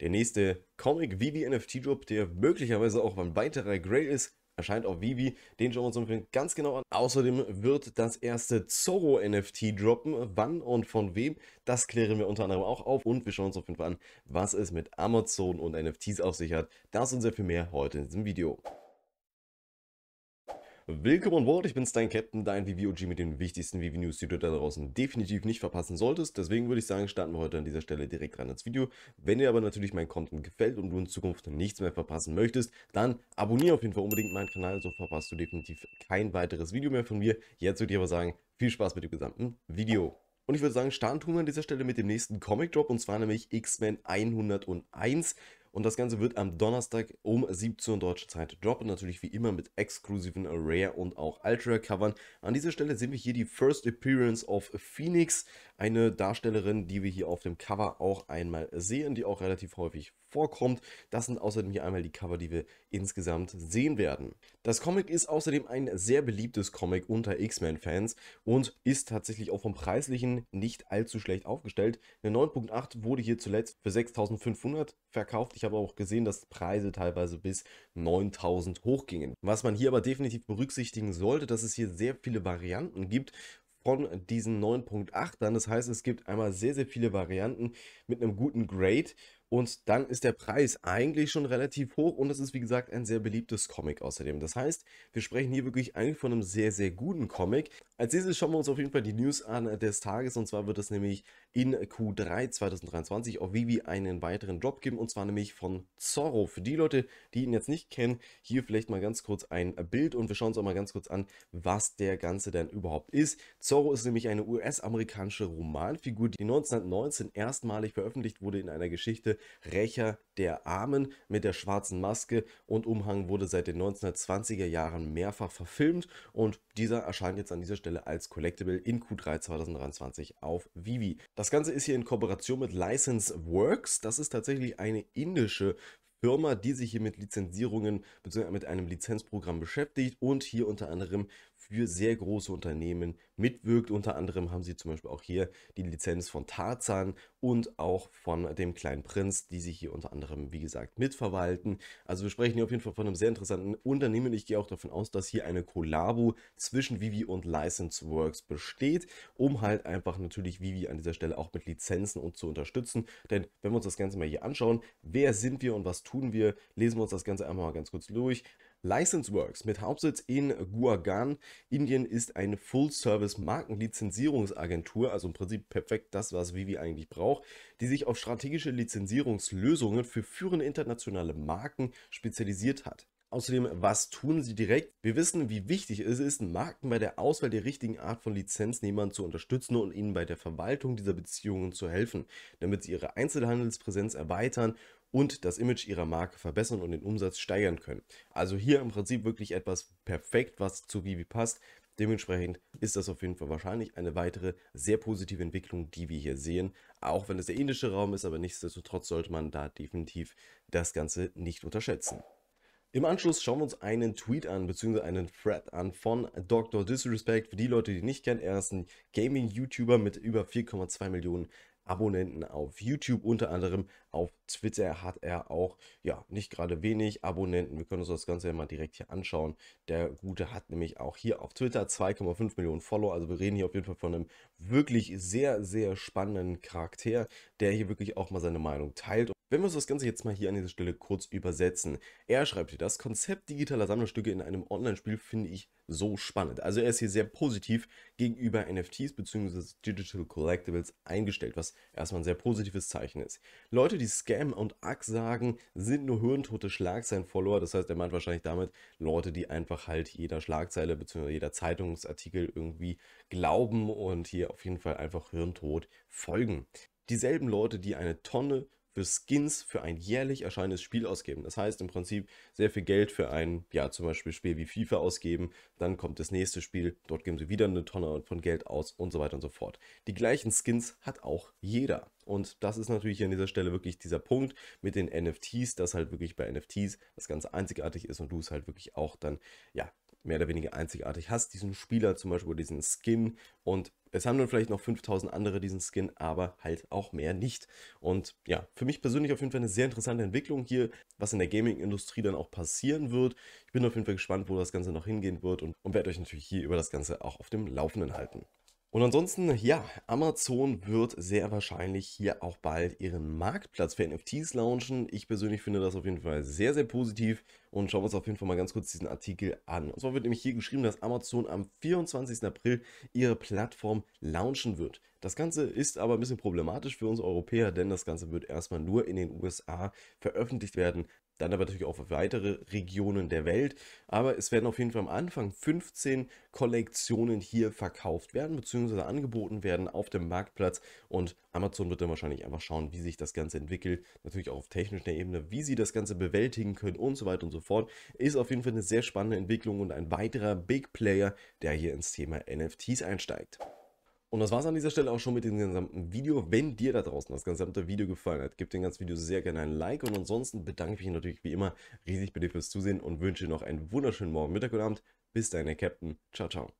Der nächste Comic Vivi NFT Drop, der möglicherweise auch ein weiterer Grail ist, erscheint auf Vivi. Den schauen wir uns unbedingt ganz genau an. Außerdem wird das erste Zorro NFT droppen. Wann und von wem, das klären wir unter anderem auch auf. Und wir schauen uns auf jeden Fall an, was es mit Amazon und NFTs auf sich hat. Das und sehr viel mehr heute in diesem Video. Willkommen an Bord, ich bin dein Captain, dein VVOG mit den wichtigsten VV-News, die du da draußen definitiv nicht verpassen solltest. Deswegen würde ich sagen, starten wir heute an dieser Stelle direkt rein ins Video. Wenn dir aber natürlich mein Content gefällt und du in Zukunft nichts mehr verpassen möchtest, dann abonniere auf jeden Fall unbedingt meinen Kanal, so verpasst du definitiv kein weiteres Video mehr von mir. Jetzt würde ich aber sagen, viel Spaß mit dem gesamten Video. Und ich würde sagen, starten tun wir an dieser Stelle mit dem nächsten Comic Drop und zwar nämlich X-Men 101. Und das Ganze wird am Donnerstag um 17 Uhr deutsche Zeit droppen. Natürlich wie immer mit exklusiven Rare und auch Ultra-Covern. An dieser Stelle sehen wir hier die First Appearance of Phoenix. Eine Darstellerin, die wir hier auf dem Cover auch einmal sehen, die auch relativ häufig vorkommt. Das sind außerdem hier einmal die Cover, die wir insgesamt sehen werden. Das Comic ist außerdem ein sehr beliebtes Comic unter X-Men-Fans und ist tatsächlich auch vom Preislichen nicht allzu schlecht aufgestellt. Eine 9.8 wurde hier zuletzt für 6.500 verkauft. Ich habe auch gesehen, dass Preise teilweise bis 9000 hochgingen. Was man hier aber definitiv berücksichtigen sollte, dass es hier sehr viele Varianten gibt von diesen 9.8ern. Das heißt, es gibt einmal sehr, sehr viele Varianten mit einem guten Grade und dann ist der Preis eigentlich schon relativ hoch und es ist wie gesagt ein sehr beliebtes Comic außerdem. Das heißt, wir sprechen hier wirklich eigentlich von einem sehr, sehr guten Comic, als nächstes schauen wir uns auf jeden Fall die News an des Tages und zwar wird es nämlich in Q3 2023 auf Vivi einen weiteren Drop geben und zwar nämlich von Zorro. Für die Leute, die ihn jetzt nicht kennen, hier vielleicht mal ganz kurz ein Bild und wir schauen uns auch mal ganz kurz an, was der Ganze denn überhaupt ist. Zorro ist nämlich eine US-amerikanische Romanfigur, die 1919 erstmalig veröffentlicht wurde in einer Geschichte Rächer der Armen mit der schwarzen Maske und Umhang wurde seit den 1920er Jahren mehrfach verfilmt und dieser erscheint jetzt an dieser Stelle Stelle als Collectible in Q3 2023 auf Vivi. Das Ganze ist hier in Kooperation mit License Works. Das ist tatsächlich eine indische Firma, die sich hier mit Lizenzierungen bzw. mit einem Lizenzprogramm beschäftigt und hier unter anderem für sehr große Unternehmen mitwirkt. Unter anderem haben sie zum Beispiel auch hier die Lizenz von Tarzan und auch von dem kleinen Prinz, die sich hier unter anderem, wie gesagt, mitverwalten. Also wir sprechen hier auf jeden Fall von einem sehr interessanten Unternehmen. Ich gehe auch davon aus, dass hier eine Kollabo zwischen Vivi und License Works besteht, um halt einfach natürlich Vivi an dieser Stelle auch mit Lizenzen und zu unterstützen. Denn wenn wir uns das Ganze mal hier anschauen, wer sind wir und was tun wir, lesen wir uns das Ganze einmal mal ganz kurz durch. LicenseWorks mit Hauptsitz in Guagan, Indien, ist eine Full-Service-Markenlizenzierungsagentur, also im Prinzip perfekt das, was Vivi eigentlich braucht, die sich auf strategische Lizenzierungslösungen für führende internationale Marken spezialisiert hat. Außerdem, was tun sie direkt? Wir wissen, wie wichtig es ist, Marken bei der Auswahl der richtigen Art von Lizenznehmern zu unterstützen und ihnen bei der Verwaltung dieser Beziehungen zu helfen, damit sie ihre Einzelhandelspräsenz erweitern und das Image ihrer Marke verbessern und den Umsatz steigern können. Also hier im Prinzip wirklich etwas perfekt, was zu Vivi passt. Dementsprechend ist das auf jeden Fall wahrscheinlich eine weitere sehr positive Entwicklung, die wir hier sehen. Auch wenn es der indische Raum ist, aber nichtsdestotrotz sollte man da definitiv das Ganze nicht unterschätzen. Im Anschluss schauen wir uns einen Tweet an, beziehungsweise einen Thread an von Dr. Disrespect. Für die Leute, die nicht kennen, er ist ein Gaming-YouTuber mit über 4,2 Millionen Abonnenten auf YouTube, unter anderem auf Twitter hat er auch, ja, nicht gerade wenig Abonnenten. Wir können uns das Ganze ja mal direkt hier anschauen. Der Gute hat nämlich auch hier auf Twitter 2,5 Millionen Follower. Also wir reden hier auf jeden Fall von einem wirklich sehr, sehr spannenden Charakter, der hier wirklich auch mal seine Meinung teilt. Wenn wir uns das Ganze jetzt mal hier an dieser Stelle kurz übersetzen. Er schreibt hier, das Konzept digitaler Sammlerstücke in einem Online-Spiel finde ich so spannend. Also er ist hier sehr positiv gegenüber NFTs bzw. Digital Collectibles eingestellt, was erstmal ein sehr positives Zeichen ist. Leute, die Scam und Ack sagen, sind nur hirntote Schlagzeilen-Follower. Das heißt, er meint wahrscheinlich damit Leute, die einfach halt jeder Schlagzeile bzw. jeder Zeitungsartikel irgendwie glauben und hier auf jeden Fall einfach hirntot folgen. Dieselben Leute, die eine Tonne für Skins für ein jährlich erscheinendes Spiel ausgeben. Das heißt im Prinzip sehr viel Geld für ein, ja, zum Beispiel Spiel wie FIFA ausgeben, dann kommt das nächste Spiel, dort geben sie wieder eine Tonne von Geld aus und so weiter und so fort. Die gleichen Skins hat auch jeder. Und das ist natürlich an dieser Stelle wirklich dieser Punkt mit den NFTs, dass halt wirklich bei NFTs das Ganze einzigartig ist und du es halt wirklich auch dann, ja, mehr oder weniger einzigartig hast, diesen Spieler zum Beispiel, diesen Skin und es haben dann vielleicht noch 5000 andere diesen Skin, aber halt auch mehr nicht. Und ja, für mich persönlich auf jeden Fall eine sehr interessante Entwicklung hier, was in der Gaming-Industrie dann auch passieren wird. Ich bin auf jeden Fall gespannt, wo das Ganze noch hingehen wird und, und werde euch natürlich hier über das Ganze auch auf dem Laufenden halten. Und ansonsten, ja, Amazon wird sehr wahrscheinlich hier auch bald ihren Marktplatz für NFTs launchen. Ich persönlich finde das auf jeden Fall sehr, sehr positiv und schauen wir uns auf jeden Fall mal ganz kurz diesen Artikel an. Und zwar wird nämlich hier geschrieben, dass Amazon am 24. April ihre Plattform launchen wird. Das Ganze ist aber ein bisschen problematisch für uns Europäer, denn das Ganze wird erstmal nur in den USA veröffentlicht werden dann aber natürlich auch auf weitere Regionen der Welt. Aber es werden auf jeden Fall am Anfang 15 Kollektionen hier verkauft werden, beziehungsweise angeboten werden auf dem Marktplatz. Und Amazon wird dann wahrscheinlich einfach schauen, wie sich das Ganze entwickelt. Natürlich auch auf technischer Ebene, wie sie das Ganze bewältigen können und so weiter und so fort. Ist auf jeden Fall eine sehr spannende Entwicklung und ein weiterer Big Player, der hier ins Thema NFTs einsteigt. Und das war es an dieser Stelle auch schon mit dem gesamten Video. Wenn dir da draußen das gesamte Video gefallen hat, gib dem ganzen Video sehr gerne ein Like. Und ansonsten bedanke ich mich natürlich wie immer riesig bei dir fürs Zusehen und wünsche dir noch einen wunderschönen Morgen, Mittag und Abend. Bis dahin, Captain. Ciao, ciao.